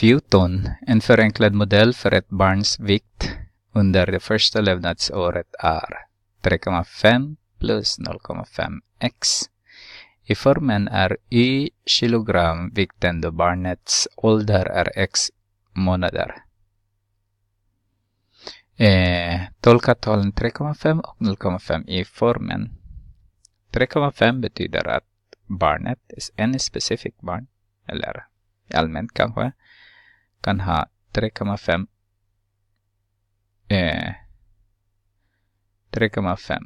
Futon, en förenklad modell för ett barns vikt under det första levnadsåret är 3,5 plus 0,5 x. I formen är y kilogram vikten då barnets ålder är x månader. Eh, tolka talen 3,5 och 0,5 i formen. 3,5 betyder att barnet, är en specifik barn, eller allmänt kanske, kan ha 3,5 eh, 3,5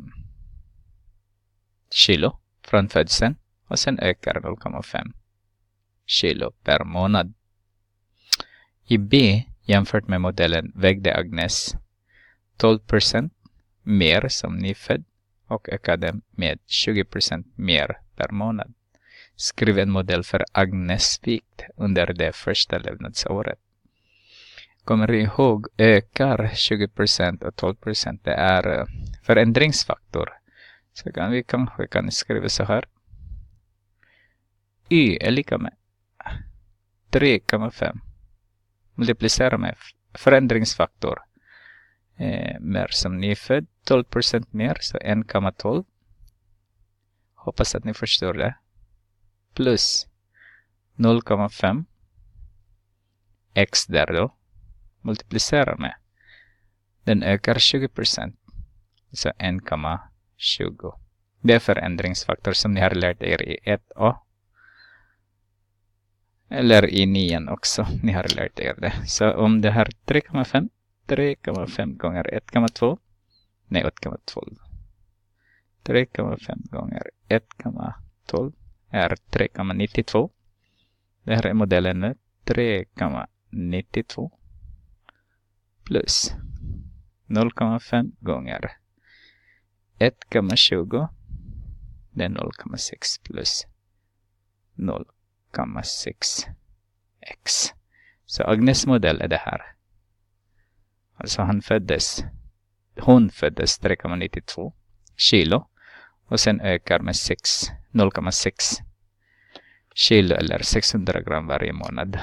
kilo från födseln och sen ökar 0,5 kilo per månad. I B jämfört med modellen vägde Agnes 12 mer som nyfödd och ökade med 20 mer per månad. Skriv en modell för Agnes vikt under det första levnadsåret kommer ihåg ökar 20 och 12 det är eh, förändringsfaktor. Så kan vi kanske kan skriva så här. Y är lika med 3,5 Multiplicera med förändringsfaktor. Eh, mer som nyfödd, 12 mer, så 1,12. Hoppas att ni förstår det. Plus 0,5 x där då multiplicerar med. Den ökar 20 procent. Så 1,20. Det är förändringsfaktor som ni har lärt er i 1A. Eller i 9 också. Ni har lärt er det. Så om det här 3,5. 3,5 gånger 1,2. Nej, 8,12. 3,5 gånger 1,12 är 3,92. Det här är modellen 3,92 plus 0,5 gånger 1,20 det är 0,6 plus 0,6x. Så Agnes modell är det här. Alltså han föddes, hon föddes 3,92 kilo och sen ökar med 0,6 kilo eller 600 gram varje månad.